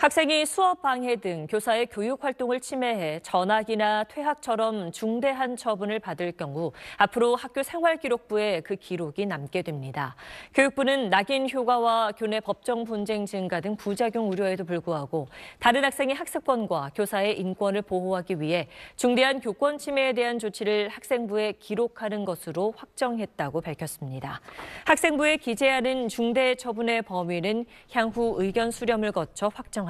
학생이 수업 방해 등 교사의 교육 활동을 침해해 전학이나 퇴학처럼 중대한 처분을 받을 경우 앞으로 학교 생활기록부에 그 기록이 남게 됩니다. 교육부는 낙인 효과와 교내 법정 분쟁 증가 등 부작용 우려에도 불구하고 다른 학생의 학습권과 교사의 인권을 보호하기 위해 중대한 교권 침해에 대한 조치를 학생부에 기록하는 것으로 확정했다고 밝혔습니다. 학생부에 기재하는 중대 처분의 범위는 향후 의견 수렴을 거쳐 확정.